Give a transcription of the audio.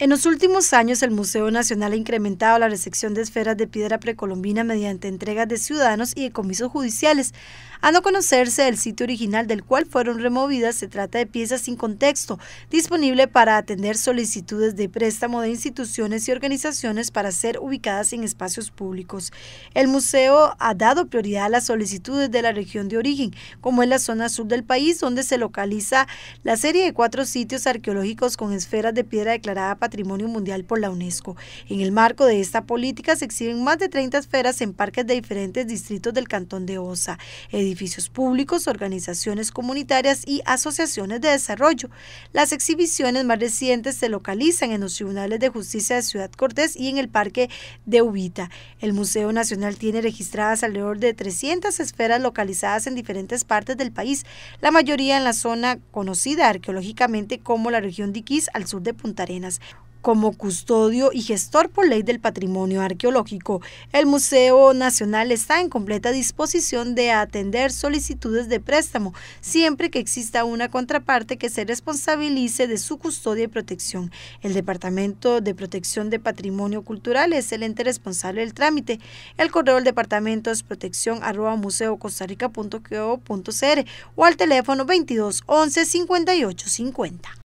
En los últimos años, el Museo Nacional ha incrementado la recepción de esferas de piedra precolombina mediante entregas de ciudadanos y de comisos judiciales. A no conocerse el sitio original del cual fueron removidas, se trata de piezas sin contexto, disponible para atender solicitudes de préstamo de instituciones y organizaciones para ser ubicadas en espacios públicos. El museo ha dado prioridad a las solicitudes de la región de origen, como en la zona sur del país, donde se localiza la serie de cuatro sitios arqueológicos con esferas de piedra declarada Mundial por la UNESCO. En el marco de esta política se exhiben más de 30 esferas en parques de diferentes distritos del Cantón de Osa, edificios públicos, organizaciones comunitarias y asociaciones de desarrollo. Las exhibiciones más recientes se localizan en los Tribunales de Justicia de Ciudad Cortés y en el Parque de Ubita. El Museo Nacional tiene registradas alrededor de 300 esferas localizadas en diferentes partes del país, la mayoría en la zona conocida arqueológicamente como la región de al sur de Punta Arenas. Como custodio y gestor por ley del patrimonio arqueológico, el Museo Nacional está en completa disposición de atender solicitudes de préstamo, siempre que exista una contraparte que se responsabilice de su custodia y protección. El Departamento de Protección de Patrimonio Cultural es el ente responsable del trámite. El correo del departamento es protección arroba museo o al teléfono 22 11 58